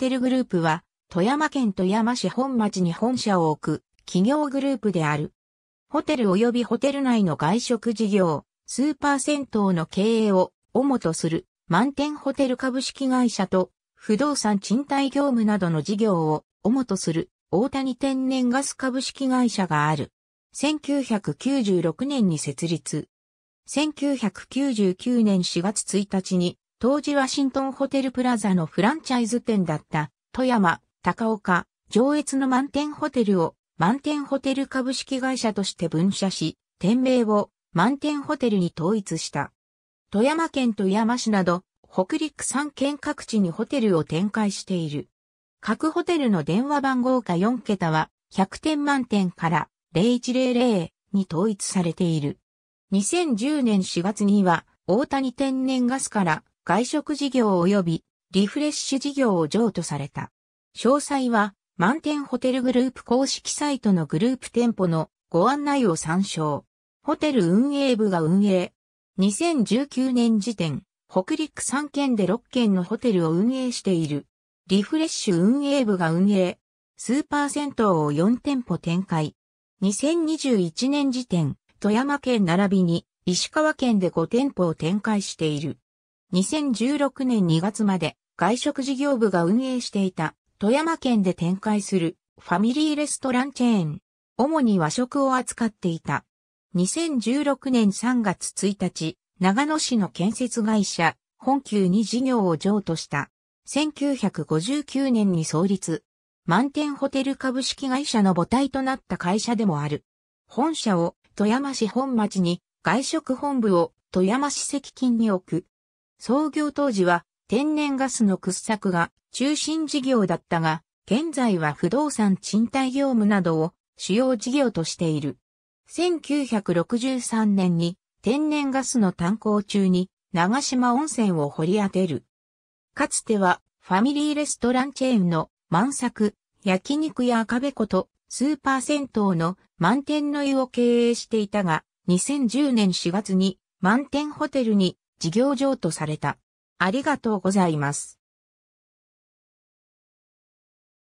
テルグループは、富山県富山市本町に本社を置く企業グループである。ホテル及びホテル内の外食事業、スーパー銭湯の経営を主とする満点ホテル株式会社と不動産賃貸業務などの事業を主とする大谷天然ガス株式会社がある。1996年に設立。1999年4月1日に当時ワシントンホテルプラザのフランチャイズ店だった、富山、高岡、上越の満点ホテルを、満点ホテル株式会社として分社し、店名を、満点ホテルに統一した。富山県と山市など、北陸3県各地にホテルを展開している。各ホテルの電話番号が4桁は、100点満点から0100に統一されている。2010年4月には、大谷天然ガスから外食事業及びリフレッシュ事業を譲渡された。詳細は、満点ホテルグループ公式サイトのグループ店舗のご案内を参照。ホテル運営部が運営。2019年時点、北陸3県で6県のホテルを運営している。リフレッシュ運営部が運営。スーパー銭湯を4店舗展開。2021年時点、富山県並びに石川県で5店舗を展開している。2016年2月まで外食事業部が運営していた富山県で展開するファミリーレストランチェーン、主に和食を扱っていた。2016年3月1日、長野市の建設会社、本級に事業を譲渡した。1959年に創立。満点ホテル株式会社の母体となった会社でもある。本社を富山市本町に外食本部を富山市赤金に置く創業当時は天然ガスの掘削が中心事業だったが、現在は不動産賃貸業務などを主要事業としている。1963年に天然ガスの炭鉱中に長島温泉を掘り当てる。かつてはファミリーレストランチェーンの満作、焼肉や赤べこと、スーパー銭湯の満天の湯を経営していたが、2010年4月に満天ホテルに事業譲渡された。ありがとうございます。